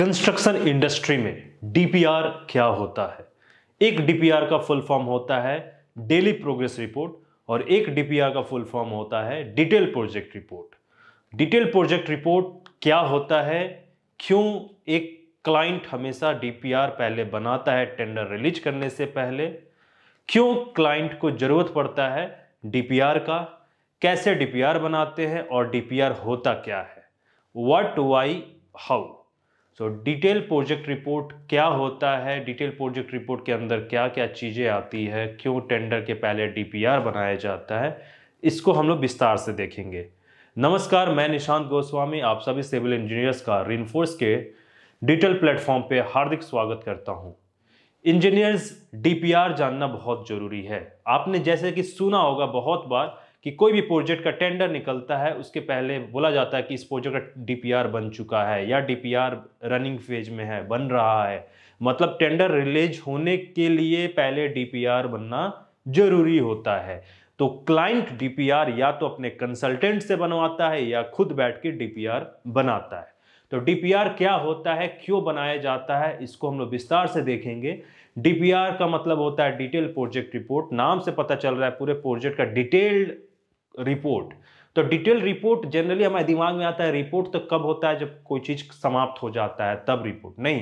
construction industry में DPR क्या होता है एक डीपीआर का फुल फॉर्म होता है डेली प्रोग्रेस रिपोर्ट और एक डीपीआर का फुल फॉर्म होता है detail project report detail project report क्या होता है क्यों एक क्लाइंट हमेशा डीपीआर पहले बनाता है टेंडर रिलीज करने से पहले क्यों क्लाइंट को जरूरत पड़ता है डीपीआर का कैसे डीपीआर बनाते हैं और डीपीआर होता क्या है वट वाई हाउ सो तो डिटेल प्रोजेक्ट रिपोर्ट क्या होता है डिटेल प्रोजेक्ट रिपोर्ट के अंदर क्या क्या चीज़ें आती है क्यों टेंडर के पहले डीपीआर बनाया जाता है इसको हम लोग विस्तार से देखेंगे नमस्कार मैं निशांत गोस्वामी आप सभी सिविल इंजीनियर्स का रिनफोर्स के डिटेल प्लेटफॉर्म पे हार्दिक स्वागत करता हूँ इंजीनियर्स डी जानना बहुत ज़रूरी है आपने जैसे कि सुना होगा बहुत बार कि कोई भी प्रोजेक्ट का टेंडर निकलता है उसके पहले बोला जाता है कि इस प्रोजेक्ट का डीपीआर बन चुका है या डीपीआर रनिंग फेज में है बन रहा है मतलब टेंडर रिलीज होने के लिए पहले डीपीआर बनना जरूरी होता है तो क्लाइंट डीपीआर या तो अपने कंसल्टेंट से बनवाता है या खुद बैठ के डीपीआर बनाता है तो डीपीआर क्या होता है क्यों बनाया जाता है इसको हम लोग विस्तार से देखेंगे डीपीआर का मतलब होता है डिटेल प्रोजेक्ट रिपोर्ट नाम से पता चल रहा है पूरे प्रोजेक्ट का डिटेल्ड रिपोर्ट तो डिटेल रिपोर्ट जनरली हमारे दिमाग में आता है रिपोर्ट तो कब होता है जब कोई चीज समाप्त हो जाता है तब रिपोर्ट नहीं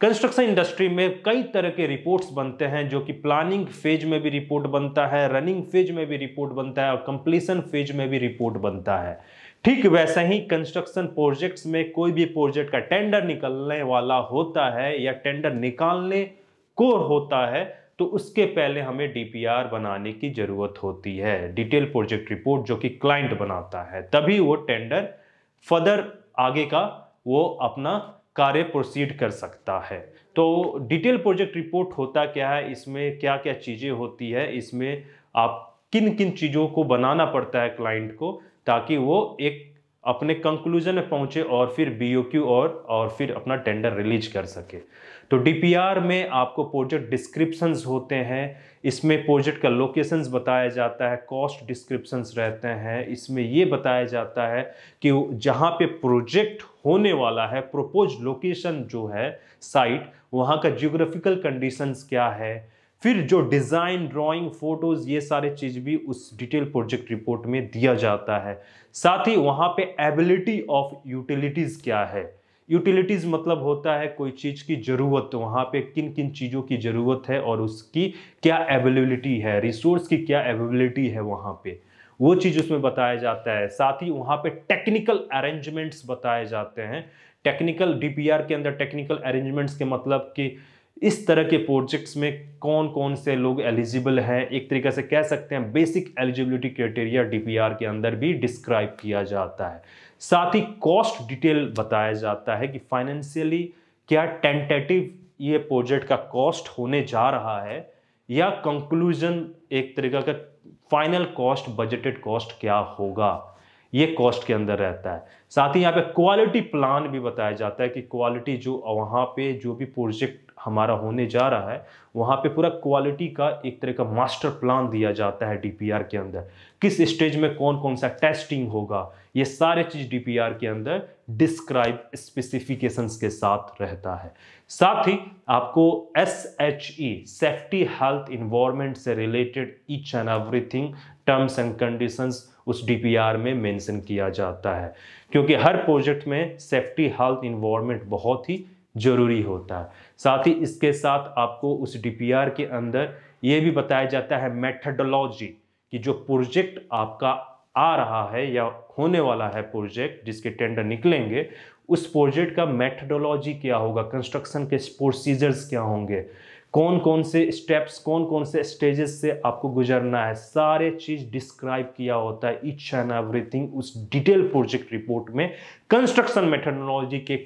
कंस्ट्रक्शन इंडस्ट्री में कई तरह के रिपोर्ट्स बनते हैं जो कि प्लानिंग फेज में भी रिपोर्ट बनता है रनिंग फेज में भी रिपोर्ट बनता है और कंप्लीसन फेज में भी रिपोर्ट बनता है ठीक वैसा ही कंस्ट्रक्शन प्रोजेक्ट्स में कोई भी प्रोजेक्ट का टेंडर निकलने वाला होता है या टेंडर निकालने को होता है तो उसके पहले हमें डीपीआर बनाने की ज़रूरत होती है डिटेल प्रोजेक्ट रिपोर्ट जो कि क्लाइंट बनाता है तभी वो टेंडर फर्दर आगे का वो अपना कार्य प्रोसीड कर सकता है तो डिटेल प्रोजेक्ट रिपोर्ट होता क्या है इसमें क्या क्या चीज़ें होती है इसमें आप किन किन चीज़ों को बनाना पड़ता है क्लाइंट को ताकि वो एक अपने कंक्लूजन में पहुंचे और फिर बी और और फिर अपना टेंडर रिलीज कर सके तो डी में आपको प्रोजेक्ट डिस्क्रिप्शंस होते हैं इसमें प्रोजेक्ट का लोकेशंस बताया जाता है कॉस्ट डिस्क्रिप्शंस रहते हैं इसमें ये बताया जाता है कि जहाँ पे प्रोजेक्ट होने वाला है प्रोपोज लोकेशन जो है साइट वहाँ का जियोग्राफिकल कंडीशंस क्या है फिर जो डिज़ाइन ड्राइंग फोटोज़ ये सारे चीज़ भी उस डिटेल प्रोजेक्ट रिपोर्ट में दिया जाता है साथ ही वहाँ पे एबिलिटी ऑफ यूटिलिटीज़ क्या है यूटिलिटीज़ मतलब होता है कोई चीज़ की ज़रूरत तो वहाँ पे किन किन चीज़ों की ज़रूरत है और उसकी क्या अवेलेबिलिटी है रिसोर्स की क्या अवेलेबिलिटी है वहाँ पे वो चीज़ उसमें बताया जाता है साथ ही वहाँ पे टेक्निकल अरेंजमेंट्स बताए जाते हैं टेक्निकल डी के अंदर टेक्निकल अरेंजमेंट्स के मतलब कि इस तरह के प्रोजेक्ट्स में कौन कौन से लोग एलिजिबल हैं एक तरीके से कह सकते हैं बेसिक एलिजिबिलिटी क्राइटेरिया डी के अंदर भी डिस्क्राइब किया जाता है साथ ही कॉस्ट डिटेल बताया जाता है कि फाइनेंशियली क्या टेंटेटिव ये प्रोजेक्ट का कॉस्ट होने जा रहा है या कंक्लूजन एक तरीका का फाइनल कॉस्ट बजटेड कॉस्ट क्या होगा ये कॉस्ट के अंदर रहता है साथ ही यहाँ पे क्वालिटी प्लान भी बताया जाता है कि क्वालिटी जो वहाँ पे जो भी प्रोजेक्ट हमारा होने जा रहा है वहाँ पे पूरा क्वालिटी का एक तरह का मास्टर प्लान दिया जाता है डीपीआर के अंदर किस स्टेज में कौन कौन सा टेस्टिंग होगा ये सारे चीज़ डीपीआर के अंदर डिस्क्राइब स्पेसिफिकेशंस के साथ रहता है साथ ही आपको S H E safety health environment से related each and everything terms and conditions उस डीपीआर में मेंशन किया जाता है क्योंकि हर प्रोजेक्ट में सेफ्टी हेल्थ इन्वायरमेंट बहुत ही जरूरी होता है साथ ही इसके साथ आपको उस डीपीआर के अंदर ये भी बताया जाता है मेथडोलॉजी कि जो प्रोजेक्ट आपका आ रहा है या होने वाला है प्रोजेक्ट जिसके टेंडर निकलेंगे उस प्रोजेक्ट का मेथडोलॉजी क्या होगा कंस्ट्रक्शन के प्रोसीजर्स क्या होंगे कौन कौन से स्टेप्स कौन कौन से स्टेजेस से आपको गुजरना है सारे चीज़ डिस्क्राइब किया होता है ईच एंड एवरीथिंग उस डिटेल प्रोजेक्ट रिपोर्ट में कंस्ट्रक्शन मेथडोलॉजी के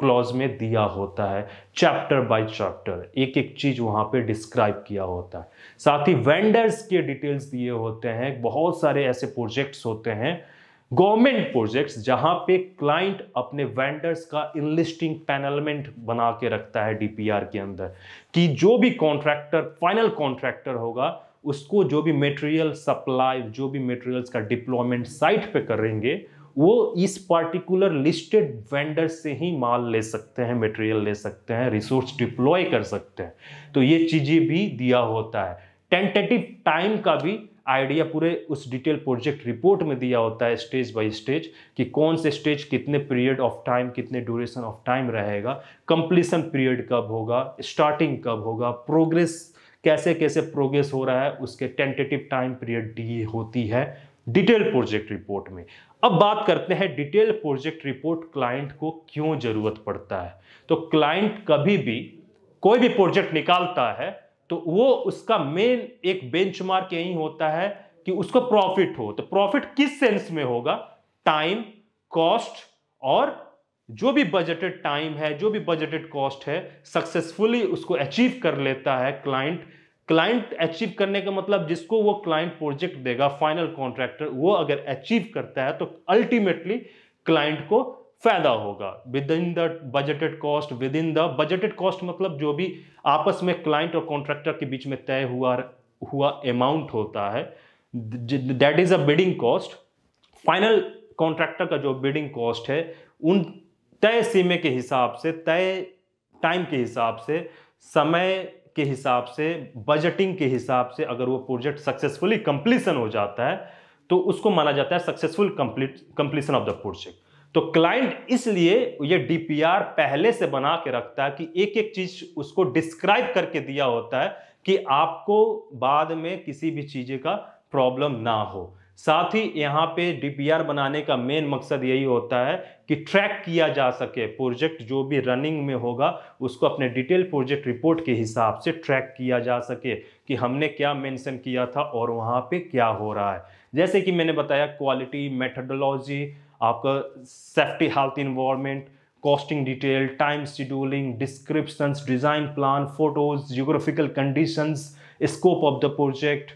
क्लॉज में दिया होता है चैप्टर बाय चैप्टर एक एक चीज वहां पे डिस्क्राइब किया होता है साथ ही वेंडर्स के डिटेल्स दिए होते हैं बहुत सारे ऐसे प्रोजेक्ट्स होते हैं गवर्नमेंट प्रोजेक्ट्स जहां पे क्लाइंट अपने वेंडर्स का इनलिस्टिंग पैनलमेंट बना के रखता है डीपीआर के अंदर कि जो भी कॉन्ट्रैक्टर फाइनल कॉन्ट्रैक्टर होगा उसको जो भी मटेरियल सप्लाई जो भी मटेरियल्स का डिप्लॉयमेंट साइट पे करेंगे वो इस पार्टिकुलर लिस्टेड वेंडर से ही माल ले सकते हैं मटेरियल ले सकते हैं रिसोर्स डिप्लॉय कर सकते हैं तो ये चीज़ें भी दिया होता है टेंटेटिव टाइम का भी आइडिया पूरे उस डिटेल प्रोजेक्ट रिपोर्ट में दिया होता है स्टेज बाय स्टेज कि कौन से स्टेज कितने पीरियड ऑफ टाइम कितने ड्यूरेशन ऑफ टाइम रहेगा कंप्लीसन पीरियड कब होगा स्टार्टिंग कब होगा प्रोग्रेस कैसे कैसे प्रोग्रेस हो रहा है उसके टेंटेटिव टाइम पीरियड डी होती है डिटेल प्रोजेक्ट रिपोर्ट में अब बात करते हैं डिटेल प्रोजेक्ट रिपोर्ट क्लाइंट को क्यों जरूरत पड़ता है तो क्लाइंट कभी भी कोई भी प्रोजेक्ट निकालता है तो वो उसका मेन एक बेंचमार्क यही होता है कि उसको प्रॉफिट हो तो प्रॉफिट किस सेंस में होगा टाइम कॉस्ट और जो भी बजटेड टाइम है जो भी बजटेड कॉस्ट है सक्सेसफुली उसको अचीव कर लेता है क्लाइंट क्लाइंट अचीव करने का मतलब जिसको वो क्लाइंट प्रोजेक्ट देगा फाइनल कॉन्ट्रैक्टर वो अगर अचीव करता है तो अल्टीमेटली क्लाइंट को फायदा होगा within the budgeted cost within the budgeted cost मतलब जो भी आपस में क्लाइंट और कॉन्ट्रैक्टर के बीच में तय हुआ हुआ अमाउंट होता है that is a bidding cost final contractor का जो बिडिंग कॉस्ट है उन तय सीमे के हिसाब से तय टाइम के हिसाब से समय के हिसाब से बजटिंग के हिसाब से अगर वो प्रोजेक्ट सक्सेसफुली कंप्लीसन हो जाता है तो उसको माना जाता है successful complete completion of the project तो क्लाइंट इसलिए ये डीपीआर पहले से बना के रखता है कि एक एक चीज उसको डिस्क्राइब करके दिया होता है कि आपको बाद में किसी भी चीज़ का प्रॉब्लम ना हो साथ ही यहाँ पे डीपीआर बनाने का मेन मकसद यही होता है कि ट्रैक किया जा सके प्रोजेक्ट जो भी रनिंग में होगा उसको अपने डिटेल प्रोजेक्ट रिपोर्ट के हिसाब से ट्रैक किया जा सके कि हमने क्या मेंशन किया था और वहाँ पे क्या हो रहा है जैसे कि मैंने बताया क्वालिटी मेथडोलॉजी आपका safety health environment costing detail time scheduling descriptions design plan photos geographical conditions scope of the project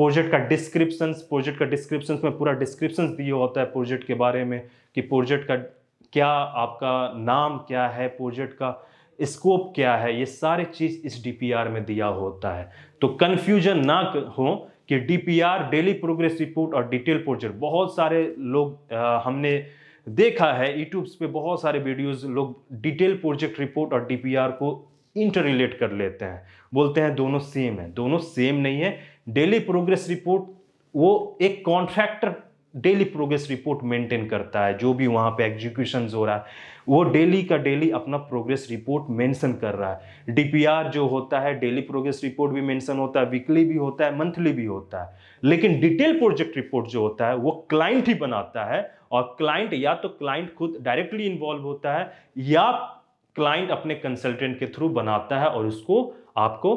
project का डिस्क्रिप्शन प्रोजेक्ट का डिस्क्रिप्शन में पूरा डिस्क्रिप्शन दिया होता है प्रोजेक्ट के बारे में कि प्रोजेक्ट का क्या आपका नाम क्या है प्रोजेक्ट का स्कोप क्या है ये सारे चीज़ इस डी में दिया होता है तो कन्फ्यूजन ना हो कि आर डेली प्रोग्रेस रिपोर्ट और डिटेल प्रोजेक्ट बहुत सारे लोग आ, हमने देखा है यूट्यूब पे बहुत सारे वीडियोस लोग डिटेल प्रोजेक्ट रिपोर्ट और डीपीआर को इंटर रिलेट कर लेते हैं बोलते हैं दोनों सेम है दोनों सेम नहीं है डेली प्रोग्रेस रिपोर्ट वो एक contractor daily progress report maintain करता है जो भी वहाँ पे एग्जीक्यूशन हो रहा है वो डेली का डेली अपना प्रोग्रेस रिपोर्ट मेंशन कर रहा है डीपीआर जो होता है डेली प्रोग्रेस रिपोर्ट भी मेंशन होता है वीकली भी होता है मंथली भी होता है लेकिन डिटेल प्रोजेक्ट रिपोर्ट जो होता है वो क्लाइंट ही बनाता है और क्लाइंट या तो क्लाइंट खुद डायरेक्टली इन्वॉल्व होता है या क्लाइंट अपने कंसल्टेंट के थ्रू बनाता है और उसको आपको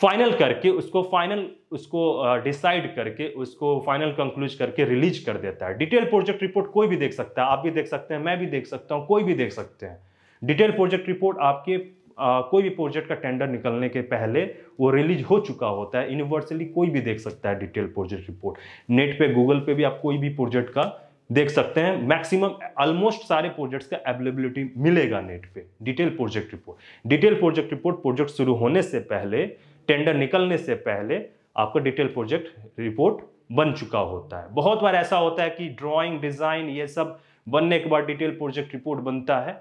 फाइनल करके उसको फाइनल उसको डिसाइड करके उसको फाइनल कंक्लूज करके रिलीज कर देता है डिटेल प्रोजेक्ट रिपोर्ट कोई भी देख सकता है आप भी देख सकते हैं मैं भी देख सकता हूँ कोई भी देख सकते हैं डिटेल प्रोजेक्ट रिपोर्ट आपके आ, कोई भी प्रोजेक्ट का टेंडर निकलने के पहले वो रिलीज हो चुका होता है यूनिवर्सली कोई भी देख सकता है डिटेल प्रोजेक्ट रिपोर्ट नेट पे गूगल पे भी आप कोई भी प्रोजेक्ट का देख सकते हैं मैक्सिमम ऑलमोस्ट सारे प्रोजेक्ट्स का अवेलेबिलिटी मिलेगा नेट पे detail project report detail project report project शुरू होने से पहले टेंडर निकलने से पहले आपका डिटेल प्रोजेक्ट रिपोर्ट बन चुका होता है बहुत बार ऐसा होता है कि ड्राइंग डिज़ाइन ये सब बनने के बाद डिटेल प्रोजेक्ट रिपोर्ट बनता है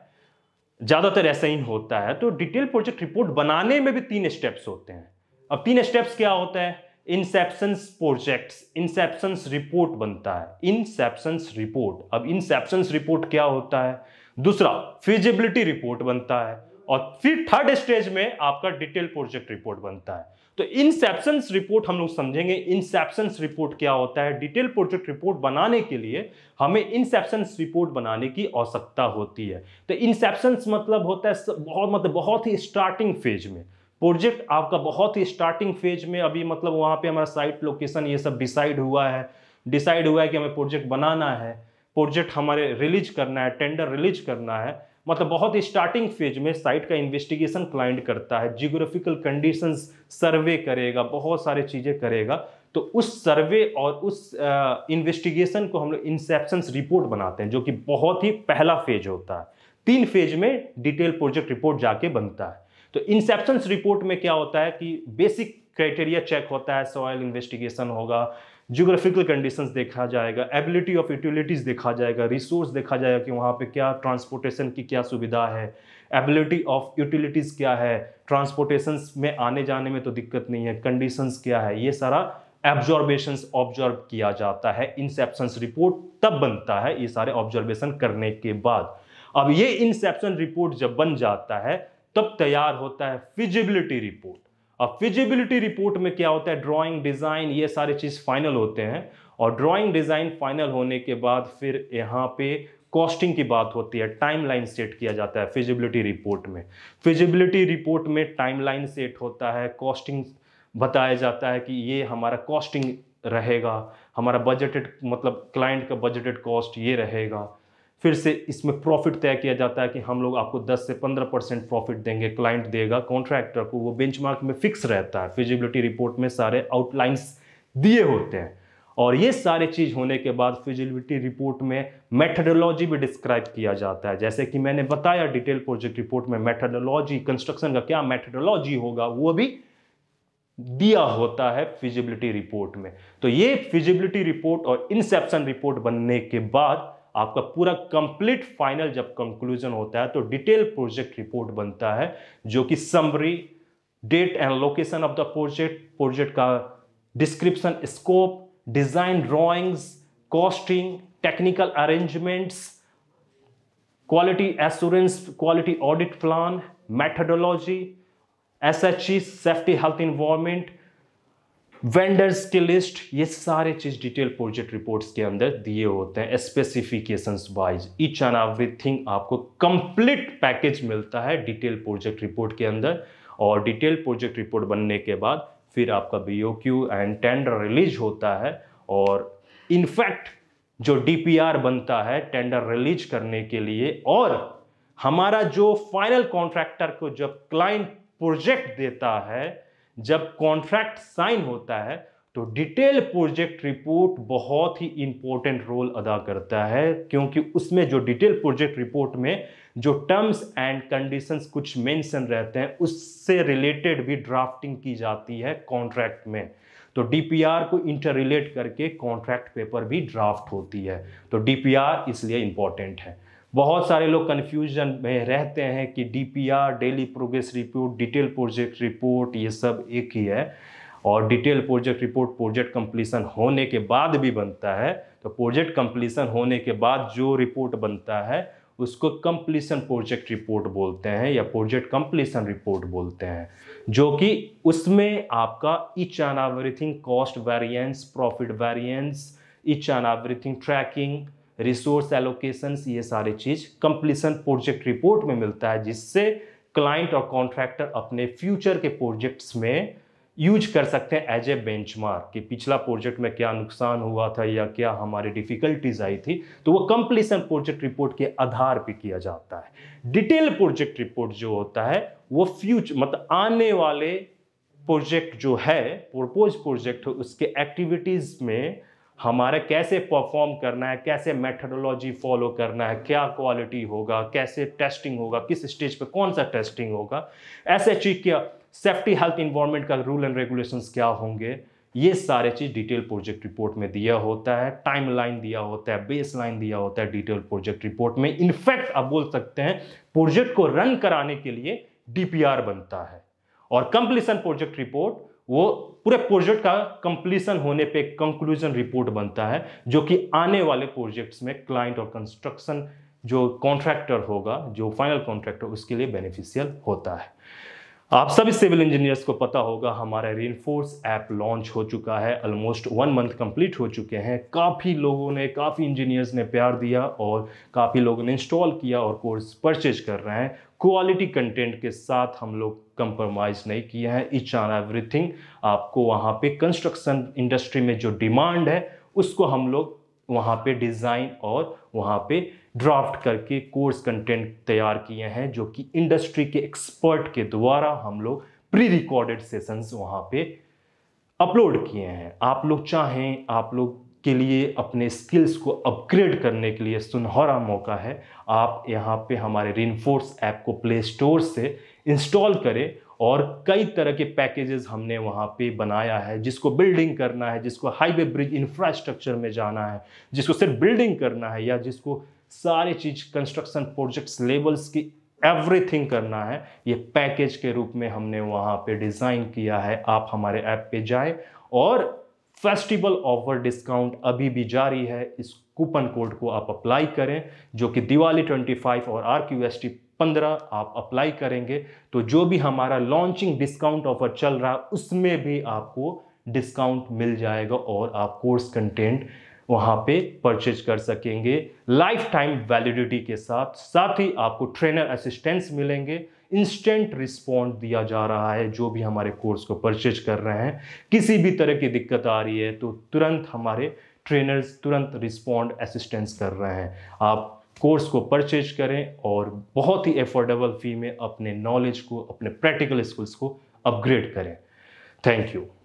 ज़्यादातर ऐसा ही होता है तो डिटेल प्रोजेक्ट रिपोर्ट बनाने में भी तीन स्टेप्स होते हैं अब तीन स्टेप्स क्या होता है इंसेप्शंस प्रोजेक्ट्स इंसेप्शंस रिपोर्ट बनता है इंसेप्शंस रिपोर्ट अब इनसेप्शन रिपोर्ट क्या होता है दूसरा फिजिबिलिटी रिपोर्ट बनता है और फिर थर्ड स्टेज में आपका डिटेल प्रोजेक्ट रिपोर्ट बनता है तो इनसेप्शन रिपोर्ट हम लोग समझेंगे इनसेप्शन रिपोर्ट क्या होता है डिटेल प्रोजेक्ट रिपोर्ट बनाने के लिए हमें इनसेप्शन रिपोर्ट बनाने की आवश्यकता होती है तो इनसेप्शन मतलब होता है बहुत मतलब बहुत ही स्टार्टिंग फेज में प्रोजेक्ट आपका बहुत ही स्टार्टिंग फेज में अभी मतलब वहाँ पे हमारा साइट लोकेशन ये सब डिसाइड हुआ है डिसाइड हुआ है कि हमें प्रोजेक्ट बनाना है प्रोजेक्ट हमारे रिलीज करना है टेंडर रिलीज करना है मतलब बहुत ही स्टार्टिंग फेज में साइट का इन्वेस्टिगेशन क्लाइंट करता है जियोग्राफिकल कंडीशंस सर्वे करेगा बहुत सारे चीज़ें करेगा तो उस सर्वे और उस इन्वेस्टिगेशन को हम लोग इंसेप्शन रिपोर्ट बनाते हैं जो कि बहुत ही पहला फेज होता है तीन फेज में डिटेल प्रोजेक्ट रिपोर्ट जाके बनता है तो इंसेप्शन रिपोर्ट में क्या होता है कि बेसिक क्राइटेरिया चेक होता है सॉयल इन्वेस्टिगेशन होगा ज्योग्राफिकल कंडीशन देखा जाएगा एबिलिटी ऑफ यूटिलिटीज़ देखा जाएगा रिसोर्स देखा जाएगा कि वहाँ पे क्या ट्रांसपोर्टेशन की क्या सुविधा है एबिलिटी ऑफ यूटिलिटीज़ क्या है ट्रांसपोर्टेशन में आने जाने में तो दिक्कत नहीं है कंडीशंस क्या है ये सारा एब्जॉर्बेशन ऑब्जॉर्ब किया जाता है इंसेप्शन रिपोर्ट तब बनता है ये सारे ऑब्जर्वेशन करने के बाद अब ये इंसेप्शन रिपोर्ट जब बन जाता है तब तैयार होता है फिजिबिलिटी रिपोर्ट अब फिजिबिलिटी रिपोर्ट में क्या होता है ड्राइंग डिज़ाइन ये सारे चीज़ फाइनल होते हैं और ड्राइंग डिज़ाइन फाइनल होने के बाद फिर यहाँ पे कॉस्टिंग की बात होती है टाइमलाइन सेट किया जाता है फिजिबिलिटी रिपोर्ट में फिजिबिलिटी रिपोर्ट में टाइमलाइन सेट होता है कॉस्टिंग बताया जाता है कि ये हमारा कॉस्टिंग रहेगा हमारा बजटेड मतलब क्लाइंट का बजटेड कॉस्ट ये रहेगा फिर से इसमें प्रॉफिट तय किया जाता है कि हम लोग आपको 10 से 15 परसेंट प्रॉफिट देंगे क्लाइंट देगा कॉन्ट्रैक्टर को वो बेंचमार्क में फिक्स रहता है फिजिबिलिटी रिपोर्ट में सारे आउटलाइंस दिए होते हैं और ये सारे चीज़ होने के बाद फिजिबिलिटी रिपोर्ट में मेथडोलॉजी भी डिस्क्राइब किया जाता है जैसे कि मैंने बताया डिटेल प्रोजेक्ट रिपोर्ट में मेथडोलॉजी कंस्ट्रक्शन का क्या मेथडोलॉजी होगा वो भी दिया होता है फिजिबिलिटी रिपोर्ट में तो ये फिजिबिलिटी रिपोर्ट और इंसेप्शन रिपोर्ट बनने के बाद आपका पूरा कंप्लीट फाइनल जब कंक्लूजन होता है तो डिटेल प्रोजेक्ट रिपोर्ट बनता है जो कि summary date and location of the project project का description scope design drawings costing technical arrangements quality assurance quality audit plan methodology S safety health environment, vendors की लिस्ट ये सारे चीज डिटेल प्रोजेक्ट रिपोर्ट्स के अंदर दिए होते हैं specification wise each and everything आपको कंप्लीट पैकेज मिलता है डिटेल प्रोजेक्ट रिपोर्ट के अंदर और डिटेल प्रोजेक्ट रिपोर्ट बनने के बाद फिर आपका B O Q and tender release होता है और इनफैक्ट जो डी पी आर बनता है टेंडर रिलीज करने के लिए और हमारा जो फाइनल कॉन्ट्रैक्टर को जब क्लाइंट प्रोजेक्ट देता है जब कॉन्ट्रैक्ट साइन होता है तो डिटेल प्रोजेक्ट रिपोर्ट बहुत ही इंपॉर्टेंट रोल अदा करता है क्योंकि उसमें जो डिटेल प्रोजेक्ट रिपोर्ट में जो टर्म्स एंड कंडीशंस कुछ मेंशन रहते हैं उससे रिलेटेड भी ड्राफ्टिंग की जाती है कॉन्ट्रैक्ट में तो डीपीआर को इंटर रिलेट करके कॉन्ट्रैक्ट पेपर भी ड्राफ्ट होती है तो डीपीआर इसलिए इंपॉर्टेंट है बहुत सारे लोग कन्फ्यूजन में रहते हैं कि R daily progress report detail project report ये सब एक ही है और detail project report project completion होने के बाद भी बनता है तो प्रोजेक्ट कंप्लीसन होने के बाद जो रिपोर्ट बनता है उसको कंप्लीसन प्रोजेक्ट रिपोर्ट बोलते हैं या प्रोजेक्ट कंप्लीसन रिपोर्ट बोलते हैं जो कि उसमें आपका each and everything cost variance profit variance each and everything tracking resource allocation ये सारे चीज़ कंप्लीसन प्रोजेक्ट रिपोर्ट में मिलता है जिससे क्लाइंट और कॉन्ट्रैक्टर अपने फ्यूचर के प्रोजेक्ट्स में यूज कर सकते हैं एज ए बेंचमार्क कि पिछला प्रोजेक्ट में क्या नुकसान हुआ था या क्या हमारी डिफिकल्टीज आई थी तो वो कंप्लीसन प्रोजेक्ट रिपोर्ट के आधार पे किया जाता है डिटेल प्रोजेक्ट रिपोर्ट जो होता है वो फ्यूचर मतलब आने वाले प्रोजेक्ट जो है प्रोपोज प्रोजेक्ट उसके एक्टिविटीज़ में हमारा कैसे परफॉर्म करना है कैसे मेथडोलॉजी फॉलो करना है क्या क्वालिटी होगा कैसे टेस्टिंग होगा किस स्टेज पे कौन सा टेस्टिंग होगा ऐसे चीज क्या सेफ्टी हेल्थ इन्वायरमेंट का रूल एंड रेगुलेशंस क्या होंगे ये सारे चीज़ डिटेल प्रोजेक्ट रिपोर्ट में दिया होता है टाइम लाइन दिया होता है बेस लाइन दिया होता है डिटेल प्रोजेक्ट रिपोर्ट में इनफैक्ट आप बोल सकते हैं प्रोजेक्ट को रन कराने के लिए डीपीआर बनता है और कंप्लीसन प्रोजेक्ट रिपोर्ट वो पूरे प्रोजेक्ट का कंप्लीशन होने पे कंक्लूजन रिपोर्ट बनता है जो कि आने वाले प्रोजेक्ट्स में क्लाइंट और कंस्ट्रक्शन जो कॉन्ट्रैक्टर होगा जो फाइनल कॉन्ट्रैक्टर उसके लिए बेनिफिशियल होता है आप सभी सिविल इंजीनियर्स को पता होगा हमारा रेनफोर्स ऐप लॉन्च हो चुका है ऑलमोस्ट वन मंथ कंप्लीट हो चुके हैं काफ़ी लोगों ने काफ़ी इंजीनियर्स ने प्यार दिया और काफ़ी लोगों ने इंस्टॉल किया और कोर्स परचेज कर रहे हैं क्वालिटी कंटेंट के साथ हम लोग कंप्रोमाइज़ नहीं किए हैं ईच ऑन एवरीथिंग आपको वहाँ पे कंस्ट्रक्शन इंडस्ट्री में जो डिमांड है उसको हम लोग वहाँ पे डिज़ाइन और वहाँ पे ड्राफ्ट करके कोर्स कंटेंट तैयार किए हैं जो कि इंडस्ट्री के एक्सपर्ट के द्वारा हम लोग प्री रिकॉर्डेड सेशंस वहाँ पे अपलोड किए हैं आप लोग चाहें आप लोग के लिए अपने स्किल्स को अपग्रेड करने के लिए सुनहरा मौका है आप यहाँ पे हमारे रिनफोर्स ऐप को प्ले स्टोर से इंस्टॉल करें और कई तरह के पैकेजेस हमने वहाँ पे बनाया है जिसको बिल्डिंग करना है जिसको हाईवे ब्रिज इंफ्रास्ट्रक्चर में जाना है जिसको सिर्फ बिल्डिंग करना है या जिसको सारे चीज़ कंस्ट्रक्शन प्रोजेक्ट्स लेवल्स की एवरीथिंग करना है ये पैकेज के रूप में हमने वहाँ पे डिज़ाइन किया है आप हमारे ऐप पे जाएं और फेस्टिवल ऑफर डिस्काउंट अभी भी जारी है इस कूपन कोड को आप अप्लाई करें जो कि दिवाली 25 और आर क्यू एस टी पंद्रह आप अप्लाई करेंगे तो जो भी हमारा लॉन्चिंग डिस्काउंट ऑफर चल रहा है उसमें भी आपको डिस्काउंट मिल जाएगा और आप कोर्स कंटेंट वहां पे परचेज कर सकेंगे लाइफ टाइम वैलिडिटी के साथ साथ ही आपको ट्रेनर असिस्टेंस मिलेंगे इंस्टेंट रिस्पॉन्ड दिया जा रहा है जो भी हमारे कोर्स को परचेज कर रहे हैं किसी भी तरह की दिक्कत आ रही है तो तुरंत हमारे ट्रेनर्स तुरंत रिस्पॉन्ड असिस्टेंस कर रहे हैं आप कोर्स को परचेज करें और बहुत ही एफोर्डेबल फी में अपने नॉलेज को अपने प्रैक्टिकल स्किल्स को अपग्रेड करें थैंक यू